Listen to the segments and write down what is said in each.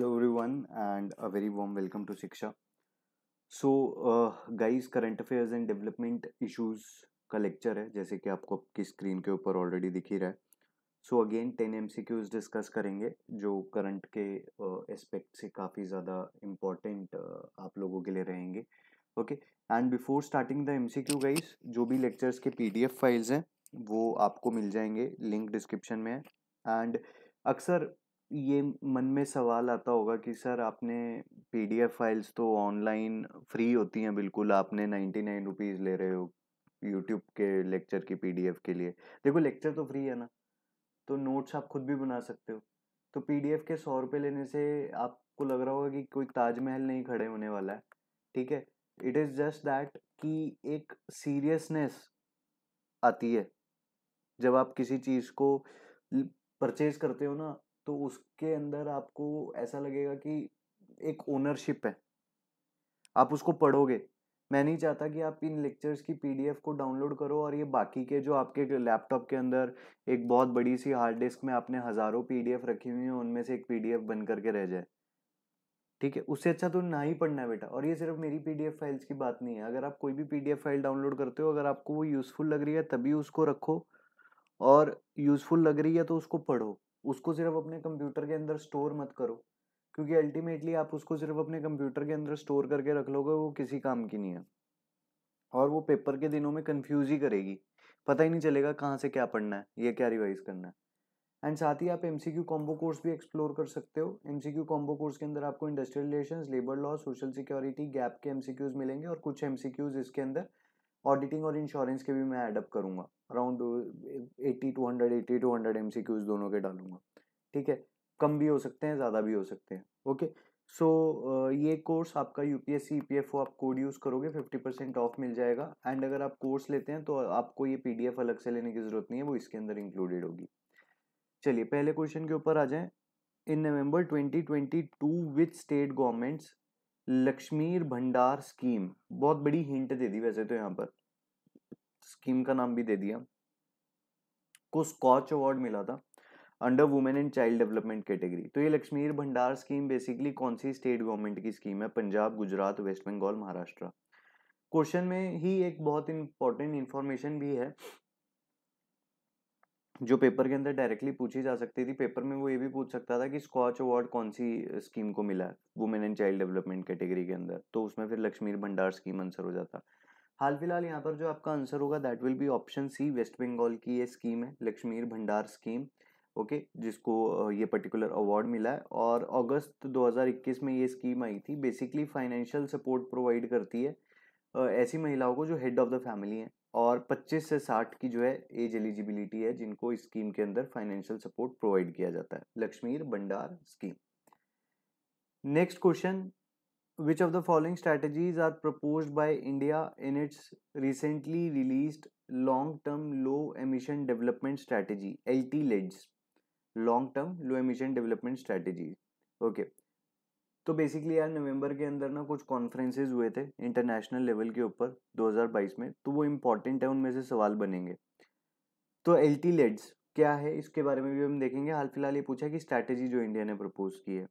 Every everyone and a very warm welcome to Shiksha so guys current affairs and development issues का lecture है जैसे कि आपको आपकी स्क्रीन के ऊपर ऑलरेडी दिख ही रहा है so again ten M C Qs discuss करेंगे जो करंट के एस्पेक्ट uh, से काफ़ी ज़्यादा इम्पॉर्टेंट uh, आप लोगों के लिए रहेंगे okay and before starting the M C Q guys जो भी लेक्चर्स के पी डी एफ फाइल्स हैं वो आपको मिल जाएंगे लिंक डिस्क्रिप्शन में है एंड अक्सर ये मन में सवाल आता होगा कि सर आपने पी फाइल्स तो ऑनलाइन फ्री होती हैं बिल्कुल आपने नाइन्टी नाइन रुपीज़ ले रहे हो यूट्यूब के लेक्चर की पी के लिए देखो लेक्चर तो फ्री है ना तो नोट्स आप खुद भी बना सकते हो तो पी के सौ रुपये लेने से आपको लग रहा होगा कि कोई ताजमहल नहीं खड़े होने वाला है ठीक है इट इज़ जस्ट दैट कि एक सीरियसनेस आती है जब आप किसी चीज़ को परचेज करते हो ना तो उसके अंदर आपको ऐसा लगेगा कि एक ओनरशिप है आप उसको पढ़ोगे मैं नहीं चाहता कि आप इन लेक्चर्स की पीडीएफ को डाउनलोड करो और ये बाकी के जो आपके लैपटॉप के अंदर एक बहुत बड़ी सी हार्ड डिस्क में आपने हज़ारों पीडीएफ रखी हुई है उनमें से एक पीडीएफ बन करके रह जाए ठीक है उससे अच्छा तो ना ही पढ़ना है बेटा और ये सिर्फ मेरी पीडीएफ फाइल्स की बात नहीं है अगर आप कोई भी पीडीएफ फाइल डाउनलोड करते हो अगर आपको वो यूज़फुल लग रही है तभी उसको रखो और यूज़फुल लग रही है तो उसको पढ़ो उसको सिर्फ अपने कंप्यूटर के अंदर स्टोर मत करो क्योंकि अल्टीमेटली आप उसको सिर्फ अपने कंप्यूटर के अंदर स्टोर करके रख लोगे वो किसी काम की नहीं है और वो पेपर के दिनों में कन्फ्यूज़ ही करेगी पता ही नहीं चलेगा कहाँ से क्या पढ़ना है या क्या रिवाइज करना है एंड साथ ही आप M C Q combo course भी एक्सप्लोर कर सकते हो M C Q combo course के अंदर आपको industrial relation labour law social security gap के एम सी क्यूज़ मिलेंगे और कुछ एम सी क्यूज़ इसके अंदर ऑडिटिंग और इंश्योरेंस के भी मैं एडअप करूँगा around eighty two hundred eighty two hundred M C Qs दोनों के डालूंगा ठीक है कम भी हो सकते हैं ज़्यादा भी हो सकते हैं ओके सो so, ये कोर्स आपका U P S C P F O आप कोड यूज़ करोगे फिफ्टी परसेंट ऑफ मिल जाएगा एंड अगर आप कोर्स लेते हैं तो आपको ये पी डी एफ अलग से लेने की ज़रूरत नहीं है वो इसके अंदर इंक्लूडेड होगी चलिए पहले क्वेश्चन के ऊपर आ जाएं in November 2022 with state governments Lakshmir Bhandar scheme बहुत बड़ी हिंट दे दी वैसे तो यहाँ पर स्कीम का नाम भी दे दिया को स्कॉच अवार्ड मिला था under women and child development category तो ये लक्ष्मीर भंडार स्कीम बेसिकली कौन सी स्टेट गवर्नमेंट की स्कीम है पंजाब गुजरात वेस्ट बंगाल महाराष्ट्र क्वेश्चन में ही एक बहुत इंपॉर्टेंट इंफॉर्मेशन भी है जो पेपर के अंदर डायरेक्टली पूछी जा सकती थी पेपर में वो ये भी पूछ सकता था कि स्कॉच अवार्ड कौन सी स्कीम को मिला है women and child development category के अंदर तो उसमें फिर लक्ष्मीर भंडार स्कीम आंसर हो जाता हाल फिलहाल यहाँ पर जो आपका आंसर होगा that will be option C West Bengal की ये स्कीम है Lakshmir Bhandar scheme okay okay, जिसको ये पर्टिकुलर अवार्ड मिला है और अगस्त 2021 में ये स्कीम आई थी बेसिकली फाइनेंशियल सपोर्ट प्रोवाइड करती है ऐसी महिलाओं को जो हेड ऑफ द फैमिली हैं और 25 से 60 की जो है एज एलिजिबिलिटी है जिनको इस स्कीम के अंदर फाइनेंशियल सपोर्ट प्रोवाइड किया जाता है Lakshmir Bhandar scheme next question which of the following strategies are propose by India in its recently release long term low emission development strategy L T LEDS long term low emission development strategy okay तो basically यार November के अंदर ना कुछ conferences हुए थे international level के ऊपर 2022 में तो वो इम्पॉर्टेंट है उनमें से सवाल बनेंगे तो एल टी लेड्स क्या है इसके बारे में भी हम देखेंगे हाल फिलहाल ये पूछा कि स्ट्रैटेजी जो इंडिया ने प्रपोज की है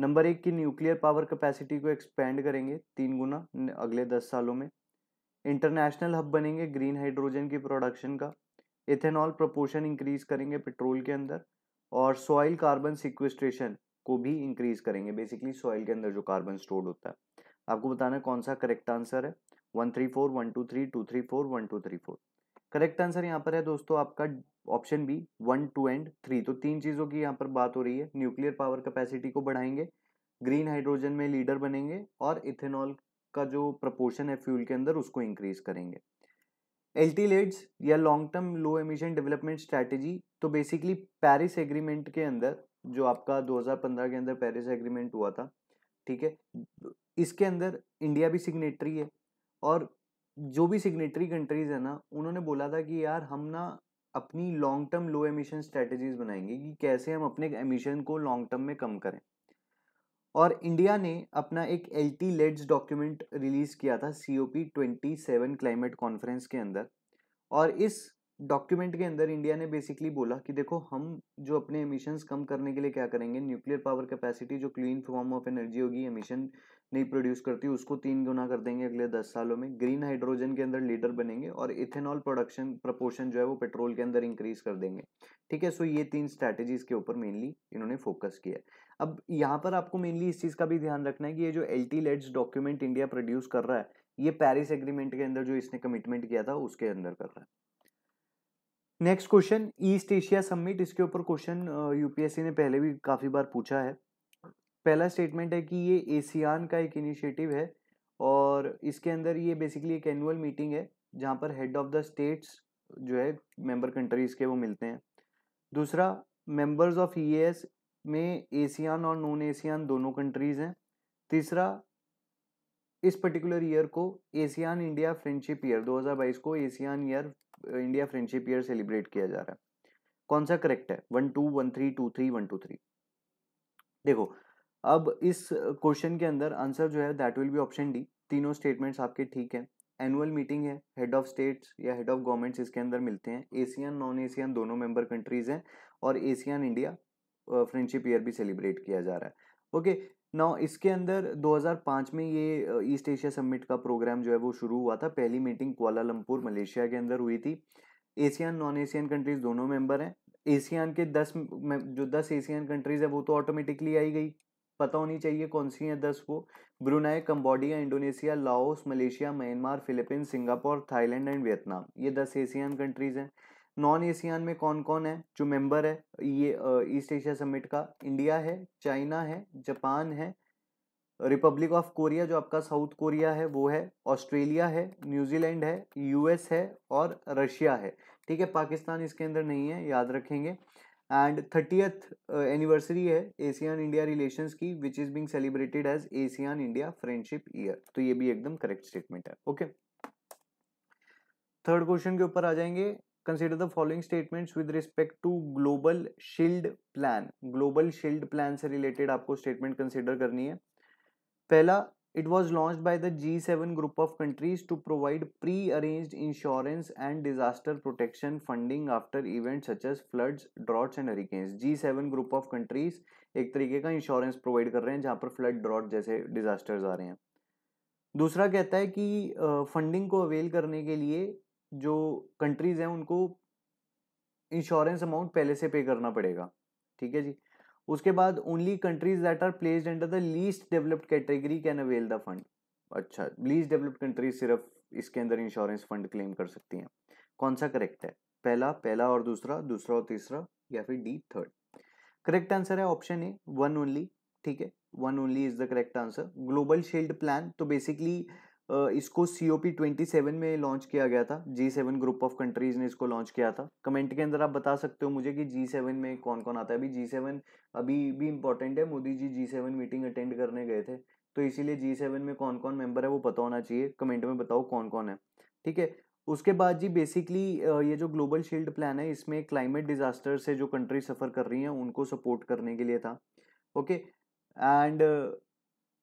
नंबर एक की न्यूक्लियर पावर कैपेसिटी को एक्सपेंड करेंगे तीन गुना अगले दस सालों में इंटरनेशनल हब बनेंगे ग्रीन हाइड्रोजन की प्रोडक्शन का इथेनॉल प्रपोर्शन इंक्रीज करेंगे पेट्रोल के अंदर और सॉइल कार्बन सिक्वेस्ट्रेशन को भी इंक्रीज करेंगे बेसिकली सॉइल के अंदर जो कार्बन स्टोर्ड होता है आपको बताना कौन सा करेक्ट आंसर है one three four one two three two three four one two three four correct answer यहाँ पर है दोस्तों आपका option B one two and three तो तीन चीज़ों की यहाँ पर बात हो रही है न्यूक्लियर पावर कैपेसिटी को बढ़ाएंगे ग्रीन हाइड्रोजन में लीडर बनेंगे और इथेनॉल का जो प्रपोर्शन है फ्यूल के अंदर उसको इंक्रीज करेंगे लेड्स या long term low emission development strategy तो बेसिकली पेरिस एग्रीमेंट के अंदर जो आपका 2015 के अंदर पेरिस एग्रीमेंट हुआ था ठीक है इसके अंदर इंडिया भी सिग्नेटरी है और जो भी सिग्नेटरी कंट्रीज़ है ना उन्होंने बोला था कि यार हम ना अपनी long term low emission strategies बनाएंगे कि कैसे हम अपने एमिशन को लॉन्ग टर्म में कम करें और इंडिया ने अपना एक L T LEDS document release किया था C O P twenty seven climate conference के अंदर और इस डॉक्यूमेंट के अंदर इंडिया ने बेसिकली बोला कि देखो हम जो अपने एमिशन्स कम करने के लिए क्या करेंगे न्यूक्लियर पावर कैपेसिटी जो क्लीन फॉर्म ऑफ एनर्जी होगी एमिशन नहीं प्रोड्यूस करती उसको तीन गुना कर देंगे अगले दस सालों में ग्रीन हाइड्रोजन के अंदर लीडर बनेंगे और इथेनॉल प्रोडक्शन प्रपोर्शन जो है वो पेट्रोल के अंदर इंक्रीज कर देंगे ठीक है सो ये तीन स्ट्रैटेजीज के ऊपर मेनली इन्होंने फोकस किया अब यहाँ पर आपको मेनली इस चीज़ का भी ध्यान रखना है कि ये जो L T document India produce कर रहा है ये पेरिस एग्रीमेंट के अंदर जो इसने कमिटमेंट किया था उसके अंदर कर रहा है next question East Asia summit इसके ऊपर क्वेश्चन यूपीएससी ने पहले भी काफ़ी बार पूछा है पहला स्टेटमेंट है कि ये एसियान का एक इनिशिएटिव है और इसके अंदर ये बेसिकली एक एनुअल मीटिंग है जहाँ पर हेड ऑफ द स्टेट्स जो है मेंबर कंट्रीज़ के वो मिलते हैं दूसरा मेंबर्स ऑफ ई में एशियान और नॉन एशियान दोनों कंट्रीज़ हैं तीसरा इस पर्टिकुलर ईयर को एशियान इंडिया फ्रेंडशिप ईयर 2022 को ASEAN year India friendship year celebrate किया जा रहा है कौन सा करेक्ट है one two one three two three one two three देखो अब इस क्वेश्चन के अंदर आंसर जो है that will be option D तीनों स्टेटमेंट्स आपके ठीक हैं एनुअल मीटिंग है हेड ऑफ स्टेट्स या हेड ऑफ गवर्नमेंट्स इसके अंदर मिलते हैं एशियन नॉन एशियन दोनों मेंबर कंट्रीज हैं और एशियन इंडिया फ्रेंडशिप ईयर भी सेलिब्रेट किया जा रहा है ओके नौ नाउ इसके अंदर 2005 में ये ईस्ट एशिया समिट का प्रोग्राम जो है वो शुरू हुआ था पहली मीटिंग कोलालमपुर मलेशिया के अंदर हुई थी एशियन नॉन एशियन कंट्रीज दोनों मेंबर हैं एशियन के दस जो दस एशियन कंट्रीज है वो तो ऑटोमेटिकली आई गई पता होनी चाहिए कौन सी हैं दस वो Brunei Cambodia Indonesia Laos Malaysia Myanmar Philippines Singapore Thailand and Vietnam ये दस एशियन कंट्रीज़ हैं नॉन एशियन में कौन कौन है जो मेंबर है ये ईस्ट एशिया समिट का इंडिया है चाइना है जापान है रिपब्लिक ऑफ कोरिया जो आपका साउथ कोरिया है वो है ऑस्ट्रेलिया है न्यूजीलैंड है यूएस है और रशिया है ठीक है पाकिस्तान इसके अंदर नहीं है याद रखेंगे एंड थर्टीथ एनिवर्सरी है एशियान इंडिया रिलेशंस की which is being celebrated as ASEAN India friendship year तो ये भी एकदम करेक्ट स्टेटमेंट है ओके थर्ड क्वेश्चन के ऊपर आ जाएंगे consider the following statements with respect to global shield plan global shield plan से रिलेटेड आपको स्टेटमेंट कंसिडर करनी है पहला It was launched by the G7 group of countries to provide pre arranged insurance and disaster protection funding after events such as floods, droughts, and hurricanes. G7 group of countries एक तरीके का insurance provide कर रहे हैं जहाँ पर flood drought जैसे disasters आ रहे हैं दूसरा कहता है कि फंडिंग को अवेल करने के लिए जो कंट्रीज हैं उनको इंश्योरेंस अमाउंट पहले से पे करना पड़ेगा ठीक है जी उसके बाद only countries that are placed under the least developed category can avail the fund अच्छा लीस्ट डेवलप्ड कंट्रीज सिर्फ इसके अंदर इंश्योरेंस फंड क्लेम कर सकती हैं कौन सा करेक्ट है पहला पहला और दूसरा दूसरा और तीसरा या फिर डी थर्ड करेक्ट आंसर है ऑप्शन ए वन ओनली ठीक है one only is the correct answer global shield plan तो बेसिकली इसको C O P twenty seven में लॉन्च किया गया था G seven group of countries ने इसको लॉन्च किया था कमेंट के अंदर आप बता सकते हो मुझे कि जी सेवन में कौन कौन आता है अभी जी सेवन अभी भी इम्पोर्टेंट है Modi ji G seven meeting attend करने गए थे तो इसीलिए जी सेवन में कौन कौन मेंबर है वो पता होना चाहिए कमेंट में बताओ कौन कौन है ठीक है उसके बाद जी बेसिकली ये जो ग्लोबल शील्ड प्लान है इसमें क्लाइमेट डिजास्टर से जो कंट्री सफ़र कर रही हैं उनको सपोर्ट करने के लिए था ओके एंड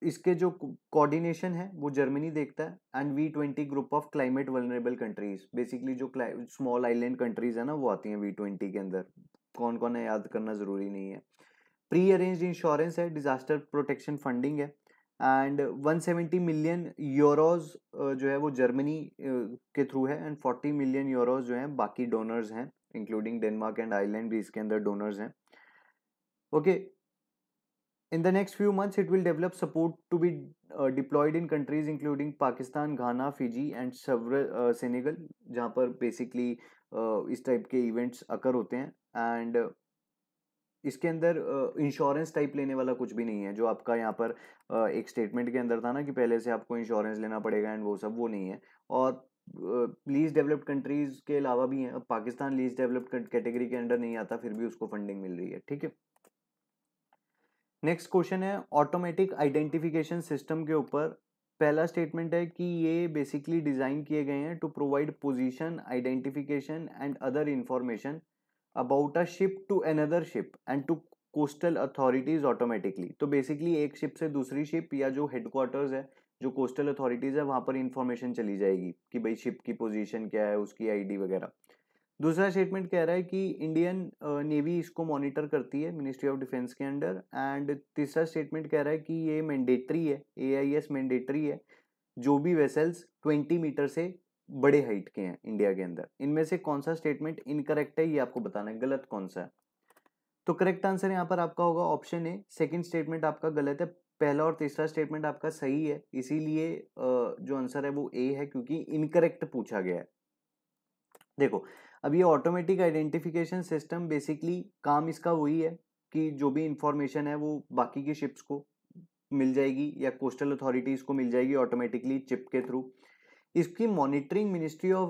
इसके जो कोऑर्डिनेशन है वो जर्मनी देखता है and V twenty group of climate vulnerable countries basically जो स्मॉल आइलैंड कंट्रीज है ना वो आती हैं वी ट्वेंटी के अंदर कौन कौन है याद करना ज़रूरी नहीं है प्री अरेंज इंश्योरेंस है डिज़ास्टर प्रोटेक्शन फंडिंग है एंड 170 मिलियन यूरोज जो है वो जर्मनी के थ्रू है एंड 40 मिलियन यूरोज जो हैं बाकी डोनर्स हैं इंक्लूडिंग डेनमार्क एंड आयरलैंड भी इसके अंदर डोनर्स हैं okay okay, In the next few months, it will develop support to be uh, deployed in countries including Pakistan, Ghana, Fiji, and several uh, Senegal, जहाँ पर basically uh, इस type के events occur होते हैं and uh, इसके अंदर insurance uh, type लेने वाला कुछ भी नहीं है जो आपका यहाँ पर uh, एक स्टेटमेंट के अंदर था ना कि पहले से आपको इंश्योरेंस लेना पड़ेगा एंड वो सब वो नहीं है और लीज डेवलप्ड कंट्रीज़ के अलावा भी हैं पाकिस्तान लीज डेवलप्ड कैटेगरी के अंडर नहीं आता फिर भी उसको फंडिंग मिल रही है ठीक है नेक्स्ट क्वेश्चन है ऑटोमेटिक आइडेंटिफिकेशन सिस्टम के ऊपर पहला स्टेटमेंट है कि ये बेसिकली डिज़ाइन किए गए हैं to provide position identification and other information about a ship to another ship and to coastal authorities automatically तो बेसिकली एक शिप से दूसरी शिप या जो हेडक्वार्टर्स है जो कोस्टल अथॉरिटीज़ है वहाँ पर इंफॉर्मेशन चली जाएगी कि भाई शिप की पोजीशन क्या है उसकी आईडी वगैरह दूसरा स्टेटमेंट कह रहा है कि इंडियन नेवी इसको मॉनिटर करती है मिनिस्ट्री ऑफ डिफेंस के अंडर एंड तीसरा स्टेटमेंट कह रहा है कि ये मैंडेटरी है ए आई एस मैंडेटरी है जो भी वेसल्स ट्वेंटी मीटर से बड़े हाइट के हैं इंडिया के अंदर इनमें से कौन सा स्टेटमेंट इनकरेक्ट है ये आपको बताना है गलत कौन सा है तो करेक्ट आंसर यहाँ पर आपका होगा ऑप्शन ए सेकेंड स्टेटमेंट आपका गलत है पहला और तीसरा स्टेटमेंट आपका सही है इसीलिए जो आंसर है वो ए है क्योंकि इनकरेक्ट पूछा गया है देखो अब ये ऑटोमेटिक आइडेंटिफिकेशन सिस्टम बेसिकली काम इसका वही है कि जो भी इंफॉर्मेशन है वो बाकी के शिप्स को मिल जाएगी या कोस्टल अथॉरिटीज़ को मिल जाएगी ऑटोमेटिकली चिप के थ्रू इसकी मॉनिटरिंग मिनिस्ट्री ऑफ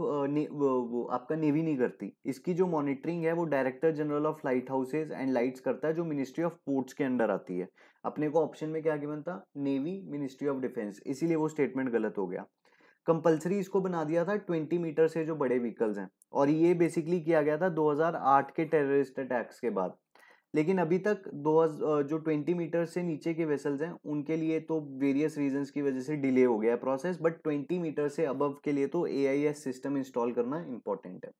आपका नेवी नहीं करती इसकी जो मॉनिटरिंग है वो director general of light houses and lights करता है जो मिनिस्ट्री ऑफ पोर्ट्स के अंडर आती है अपने को ऑप्शन में क्या बनता नेवी मिनिस्ट्री ऑफ डिफेंस इसीलिए वो स्टेटमेंट गलत हो गया कंपलसरी इसको बना दिया था 20 मीटर से जो बड़े व्हीकल्स हैं और ये बेसिकली किया गया था 2008 के टेररिस्ट अटैक्स के बाद लेकिन अभी तक दो जो 20 मीटर से नीचे के वेसल्स हैं उनके लिए तो वेरियस रीजंस की वजह से डिले हो गया प्रोसेस बट 20 मीटर से अबव के लिए तो ए सिस्टम इंस्टॉल करना इंपॉर्टेंट है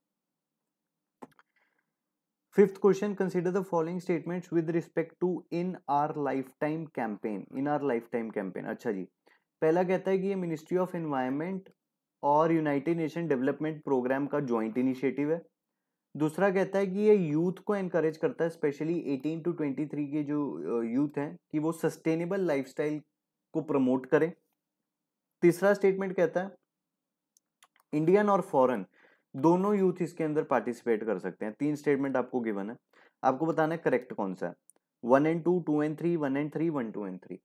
consider the following the with respect to in our life time campaign in our life time campaign अच्छा जी पहला कहता है कि ये मिनिस्ट्री ऑफ इन्वायरमेंट और यूनाइटेड नेशन डेवलपमेंट प्रोग्राम का जॉइंट इनिशिएटिव है दूसरा कहता है कि ये यूथ को इनक्रेज करता है स्पेशली 18 टू 23 के जो यूथ हैं कि वो सस्टेनेबल लाइफस्टाइल को प्रमोट करें तीसरा स्टेटमेंट कहता है इंडियन और फॉरेन दोनों यूथ इसके अंदर पार्टिसिपेट कर सकते हैं तीन स्टेटमेंट आपको गिवन है आपको बताना है करेक्ट कौन सा है one and two two and three one and three one two and three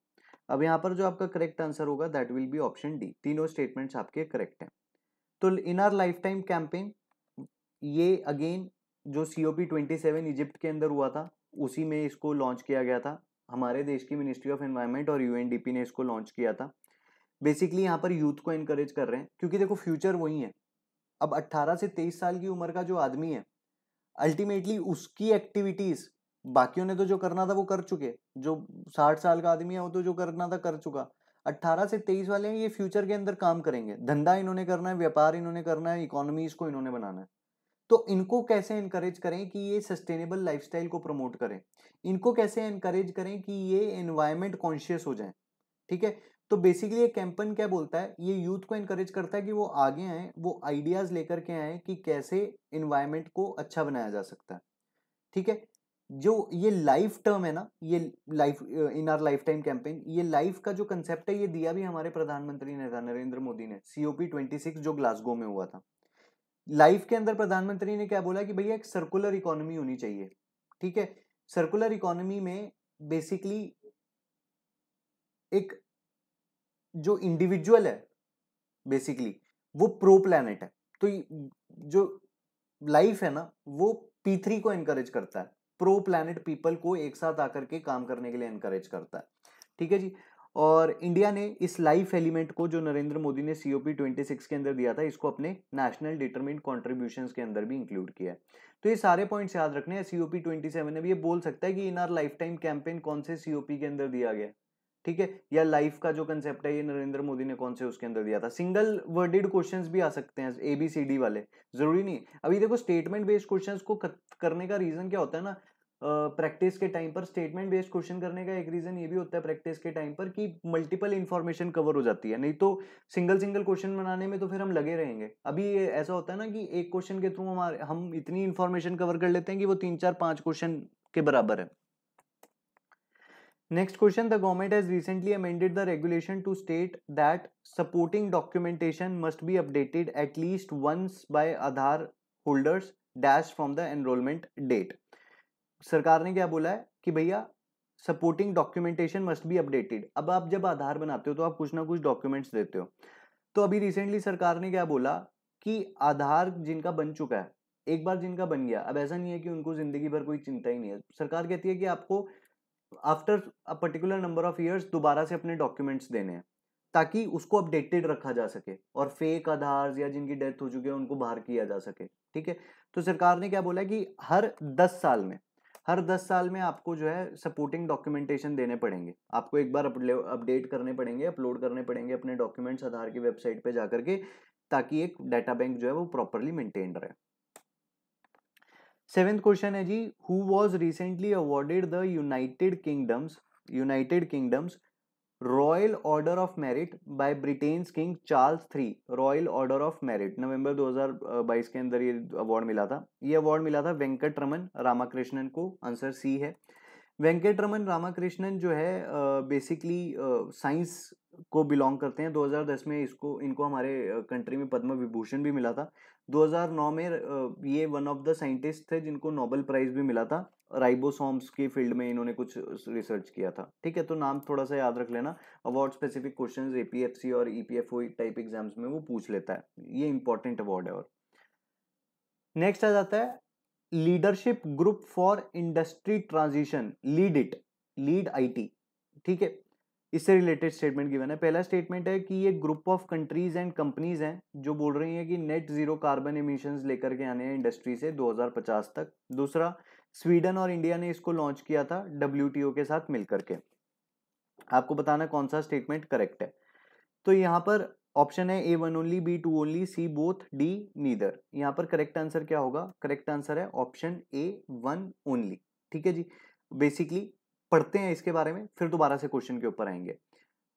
अब यहाँ पर जो आपका करेक्ट आंसर होगा that will be option D तीनों स्टेटमेंट्स आपके करेक्ट हैं तो in our life time campaign ये अगेन जो C O P twenty seven Egypt के अंदर हुआ था उसी में इसको लॉन्च किया गया था हमारे देश की मिनिस्ट्री ऑफ एनवायरमेंट और पी ने इसको लॉन्च किया था बेसिकली यहाँ पर यूथ को इनकरेज कर रहे हैं क्योंकि देखो फ्यूचर वही है अब 18 से 23 साल की उम्र का जो आदमी है अल्टीमेटली उसकी एक्टिविटीज़ बाकियों ने तो जो करना था वो कर चुके जो साठ साल का आदमी है वो तो जो करना था कर चुका अट्ठारह से तेईस वाले हैं ये फ्यूचर के अंदर काम करेंगे धंधा इन्होंने करना है व्यापार इन्होंने करना है इकोनॉमी इसको इन्होंने बनाना है तो इनको कैसे इनकरेज करें कि ये सस्टेनेबल लाइफस्टाइल को प्रमोट करें इनको कैसे इनकरेज करें कि ये एनवायरमेंट कॉन्शियस हो जाए ठीक है तो बेसिकली ये कैंपन क्या बोलता है ये यूथ को इनकरेज करता है कि वो आगे आए वो आइडियाज़ लेकर के आए कि कैसे इन्वायरमेंट को अच्छा बनाया जा सकता है ठीक है जो ये लाइफ टर्म है ना ये life in our life time campaign ये लाइफ का जो कंसेप्ट है ये दिया भी हमारे प्रधानमंत्री ने था नरेंद्र मोदी ने पी ट्वेंटी सिक्स जो ग्लासगो में हुआ था लाइफ के अंदर प्रधानमंत्री ने क्या बोला कि भैया एक सर्कुलर इकोनॉमी होनी चाहिए ठीक है सर्कुलर इकोनॉमी में बेसिकली एक जो इंडिविजुअल है बेसिकली वो प्रो प्लानट है तो जो लाइफ है ना वो पी थ्री को एनकरेज करता है प्रो प्लानट पीपल को एक साथ आकर के काम करने के लिए इनकरेज करता है ठीक है जी और इंडिया ने इस लाइफ एलिमेंट को जो नरेंद्र मोदी ने C O P twenty six के अंदर दिया था इसको अपने नेशनल डिटरमिन कॉन्ट्रीब्यूशन के अंदर भी इंक्लूड किया है तो ये सारे पॉइंट्स याद रखने हैं C O P twenty seven अब ये बोल सकता है कि in our life time campaign कौन से सी ओ पी के अंदर दिया गया ठीक है या लाइफ का जो कंसेप्ट है ये नरेंद्र मोदी ने कौन से उसके अंदर दिया था सिंगल वर्डेड क्वेश्चंस भी आ सकते हैं ए बी सी डी वाले जरूरी नहीं अभी देखो स्टेटमेंट बेस्ड क्वेश्चंस को करने का रीजन क्या होता है ना प्रैक्टिस के टाइम पर स्टेटमेंट बेस्ड क्वेश्चन करने का एक रीज़न ये भी होता है प्रैक्टिस के टाइम पर कि मल्टीपल इन्फॉर्मेशन कवर हो जाती है नहीं तो सिंगल सिंगल क्वेश्चन बनाने में तो फिर हम लगे रहेंगे अभी ऐसा होता है ना कि एक क्वेश्चन के थ्रू हमारे हम इतनी इन्फॉर्मेशन कवर कर लेते हैं कि वो तीन चार पांच क्वेश्चन के बराबर है next question the government has recently amended the regulation to state that supporting documentation must be updated at least once by Aadhaar holders dash from the enrolment date सरकार ने क्या बोला है कि भैया supporting documentation must be updated अब आप जब आधार बनाते हो तो आप कुछ ना कुछ डॉक्यूमेंट्स देते हो तो अभी रिसेंटली सरकार ने क्या बोला कि आधार जिनका बन चुका है एक बार जिनका बन गया अब ऐसा नहीं है कि उनको जिंदगी भर कोई चिंता ही नहीं है सरकार कहती है कि आपको after a particular number of years दोबारा से अपने डॉक्यूमेंट्स देने हैं ताकि उसको अपडेटेड रखा जा सके और फेक आधार या जिनकी डेथ हो चुकी है उनको बाहर किया जा सके ठीक है तो सरकार ने क्या बोला कि हर दस साल में हर दस साल में आपको जो है सपोर्टिंग डॉक्यूमेंटेशन देने पड़ेंगे आपको एक बार अपडेट करने पड़ेंगे अपलोड करने पड़ेंगे अपने डॉक्यूमेंट्स आधार की वेबसाइट पे जाकर के ताकि एक डाटा बैंक जो है वो प्रॉपरली मेंटेन रहे सेवेंथ क्वेश्चन है जी who was recently awarded the United Kingdom's United Kingdom's Royal Order of Merit by Britain's King Charles three Royal Order of Merit November 2022 के अंदर ये अवार्ड मिला था ये अवार्ड मिला था वेंकट रमन रामाकृष्णन को आंसर सी है वेंकट रमन रामाकृष्णन जो है बेसिकली साइंस को बिलोंग करते हैं 2010 में इसको इनको हमारे कंट्री में पद्म विभूषण भी मिला था 2009 में ये वन ऑफ द साइंटिस्ट थे जिनको नोबेल प्राइज भी मिला था राइबोसोम्स की फील्ड में इन्होंने कुछ रिसर्च किया था ठीक है तो नाम थोड़ा सा याद रख लेना अवार्ड स्पेसिफिक क्वेश्चन ए और ई e टाइप एग्जाम्स में वो पूछ लेता है ये इंपॉर्टेंट अवार्ड है और नेक्स्ट आ जाता है leadership group for industry transition lead it lead IT ठीक है इससे रिलेटेड स्टेटमेंट गिवन है पहला स्टेटमेंट है कि ये group of countries and companies हैं जो बोल रही हैं कि नेट जीरो कार्बन इमिशंस लेकर के आने हैं इंडस्ट्री से 2050 तक दूसरा स्वीडन और इंडिया ने इसको लॉन्च किया था डब्ल्यू के साथ मिलकर के आपको बताना कौन सा स्टेटमेंट करेक्ट है तो यहाँ पर ऑप्शन है A one only B two only C both D neither यहाँ पर करेक्ट आंसर क्या होगा करेक्ट आंसर है ऑप्शन ए वन ओनली ठीक है जी बेसिकली पढ़ते हैं इसके बारे में फिर दोबारा से क्वेश्चन के ऊपर आएंगे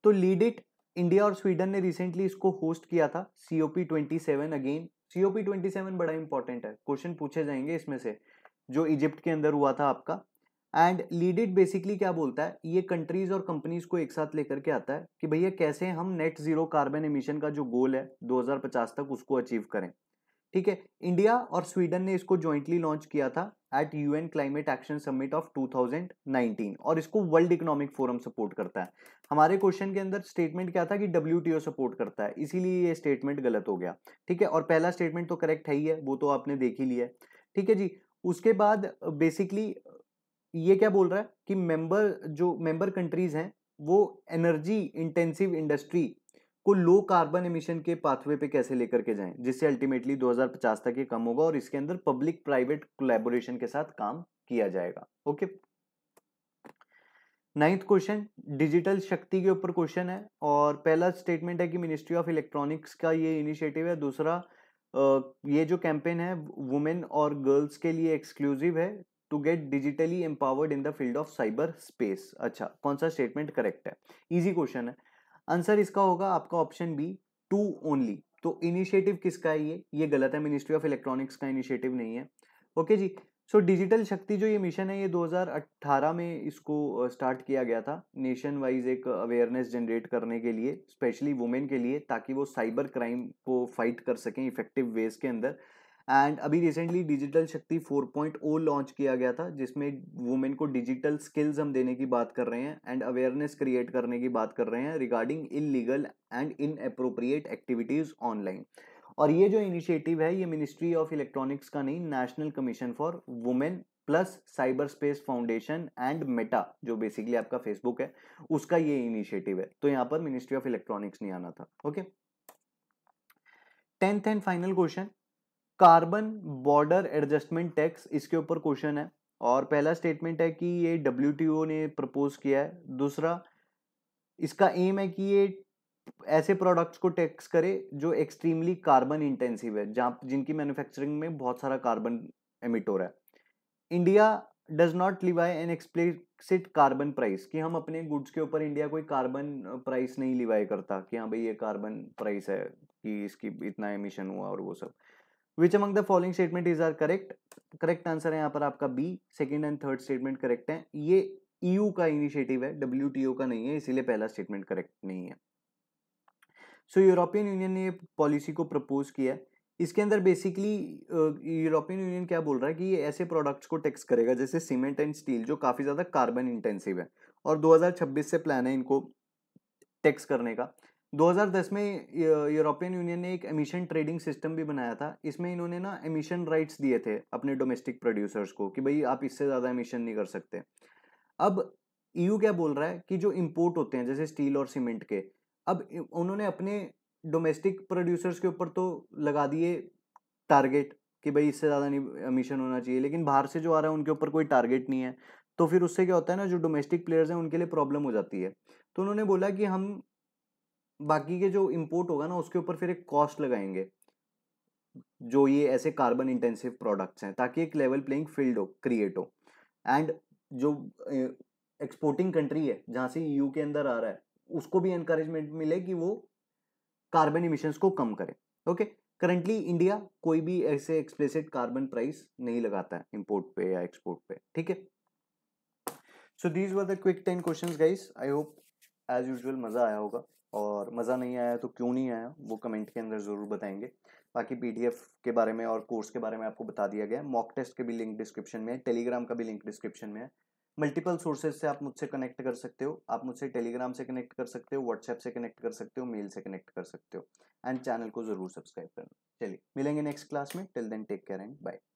तो लीड इट इंडिया और स्वीडन ने रिसेंटली इसको होस्ट किया था COP twenty seven again COP twenty seven बड़ा इंपॉर्टेंट है क्वेश्चन पूछे जाएंगे इसमें से जो इजिप्ट के अंदर हुआ था आपका एंड लीडेड बेसिकली क्या बोलता है ये कंट्रीज और कंपनीज को एक साथ लेकर के आता है कि भैया कैसे हम नेट जीरो कार्बन एमिशन का जो गोल है 2050 तक उसको अचीव करें ठीक है इंडिया और स्वीडन ने इसको ज्वाइंटली लॉन्च किया था at UN climate action summit of 2019 और इसको वर्ल्ड इकोनॉमिक फोरम सपोर्ट करता है हमारे क्वेश्चन के अंदर स्टेटमेंट क्या था कि डब्ल्यू सपोर्ट करता है इसीलिए ये स्टेटमेंट गलत हो गया ठीक है और पहला स्टेटमेंट तो करेक्ट है ही है वो तो आपने देख ही लिया है ठीक है जी उसके बाद बेसिकली ये क्या बोल रहा है कि मेंबर जो मेंबर कंट्रीज हैं वो एनर्जी इंटेंसिव इंडस्ट्री को लो कार्बन एमिशन के पाथवे पे कैसे लेकर के जाएं जिससे अल्टीमेटली 2050 तक ये कम होगा और इसके अंदर पब्लिक प्राइवेट कोलेबोरेशन के साथ काम किया जाएगा ओके नाइन्थ क्वेश्चन डिजिटल शक्ति के ऊपर क्वेश्चन है और पहला स्टेटमेंट है कि मिनिस्ट्री ऑफ इलेक्ट्रॉनिक्स का ये इनिशिएटिव है दूसरा ये जो कैंपेन है वुमेन और गर्ल्स के लिए एक्सक्लूसिव है to get digitally empowered in the field of cyber space अच्छा कौन सा स्टेटमेंट करेक्ट है इजी क्वेश्चन है आंसर इसका होगा आपका ऑप्शन बी टू ओनली तो इनिशिएटिव किसका है ये ये गलत है मिनिस्ट्री ऑफ इलेक्ट्रॉनिक्स का इनिशिएटिव नहीं है ओके जी सो डिजिटल शक्ति जो ये मिशन है ये 2018 में इसको स्टार्ट किया गया था नेशन वाइज एक अवेयरनेस जनरेट करने के लिए स्पेशली वुमेन के लिए ताकि वो साइबर क्राइम को फाइट कर सकें इफेक्टिव वेज के अंदर एंड अभी रिसेंटली डिजिटल शक्ति 4.0 लॉन्च किया गया था जिसमें वुमेन को डिजिटल स्किल्स हम देने की बात कर रहे हैं एंड अवेयरनेस क्रिएट करने की बात कर रहे हैं regarding illegal and in activities online और ये जो इनिशिएटिव है ये मिनिस्ट्री ऑफ इलेक्ट्रॉनिक्स का नहीं national commission for women plus cyber space foundation and Meta जो बेसिकली आपका फेसबुक है उसका ये इनिशिएटिव है तो यहां पर मिनिस्ट्री ऑफ इलेक्ट्रॉनिक्स नहीं आना था okay tenth and final question carbon border adjustment tax इसके ऊपर क्वेश्चन है और पहला स्टेटमेंट है कि ये डब्ल्यू ने प्रपोज किया है दूसरा इसका एम है कि ये ऐसे प्रोडक्ट्स को टैक्स करे जो एक्सट्रीमली कार्बन इंटेंसिव है जहाँ जिनकी मैन्युफैक्चरिंग में बहुत सारा कार्बन एमिट हो रहा है India does not levy an explicit carbon price कि हम अपने गुड्स के ऊपर इंडिया कोई कार्बन प्राइस नहीं लिवाई करता कि हाँ भाई ये कार्बन प्राइस है कि इसकी इतना एमिशन हुआ और वो सब which among the following statement is are correct correct answer है यहाँ पर आपका B second and third statement correct है ये ईयू का इनिशिएटिव है डब्ल्यू का नहीं है इसीलिए पहला स्टेटमेंट करेक्ट नहीं है सो यूरोपियन यूनियन ने पॉलिसी को प्रपोज किया है इसके अंदर बेसिकली यूरोपियन यूनियन क्या बोल रहा है कि ये ऐसे प्रोडक्ट्स को टैक्स करेगा जैसे सीमेंट एंड स्टील जो काफ़ी ज़्यादा कार्बन इंटेंसिव है और 2026 से प्लान है इनको टैक्स करने का 2010 में यूरोपियन यूनियन ने एक एमिशन ट्रेडिंग सिस्टम भी बनाया था इसमें इन्होंने ना एमिशन राइट्स दिए थे अपने डोमेस्टिक प्रोड्यूसर्स को कि भाई आप इससे ज़्यादा एमिशन नहीं कर सकते अब ईयू क्या बोल रहा है कि जो इम्पोर्ट होते हैं जैसे स्टील और सीमेंट के अब उन्होंने अपने डोमेस्टिक प्रोड्यूसर्स के ऊपर तो लगा दिए टारगेट कि भाई इससे ज़्यादा नहीं अमीशन होना चाहिए लेकिन बाहर से जो आ रहा है उनके ऊपर कोई टारगेट नहीं है तो फिर उससे क्या होता है ना जो डोमेस्टिक प्लेयर्स हैं उनके लिए प्रॉब्लम हो जाती है तो उन्होंने बोला कि हम बाकी के जो इम्पोर्ट होगा ना उसके ऊपर फिर एक कॉस्ट लगाएंगे जो ये ऐसे कार्बन इंटेंसिव प्रोडक्ट्स हैं ताकि एक लेवल प्लेइंग फील्ड हो क्रिएट हो एंड जो एक्सपोर्टिंग कंट्री है जहाँ से यू के अंदर आ रहा है उसको भी एनकरेजमेंट मिले कि वो कार्बन इमिशंस को कम करें ओके करंटली इंडिया कोई भी ऐसे एक्सप्लेसिड कार्बन प्राइस नहीं लगाता है इम्पोर्ट पे या एक्सपोर्ट पे ठीक है so these were the quick ten questions guys I hope as usual मज़ा आया होगा और मज़ा नहीं आया तो क्यों नहीं आया वो कमेंट के अंदर ज़रूर बताएंगे बाकी पी के बारे में और कोर्स के बारे में आपको बता दिया गया है मॉक टेस्ट के भी लिंक डिस्क्रिप्शन में है टेलीग्राम का भी लिंक डिस्क्रिप्शन में है मल्टीपल सोर्सेज से आप मुझसे कनेक्ट कर सकते हो आप मुझसे टेलीग्राम से कनेक्ट कर सकते हो व्हाट्सएप से कनेक्ट कर सकते हो मेल से कनेक्ट कर सकते हो एंड चैनल को जरूर सब्सक्राइब करना चलिए मिलेंगे नेक्स्ट क्लास में till then take care and bye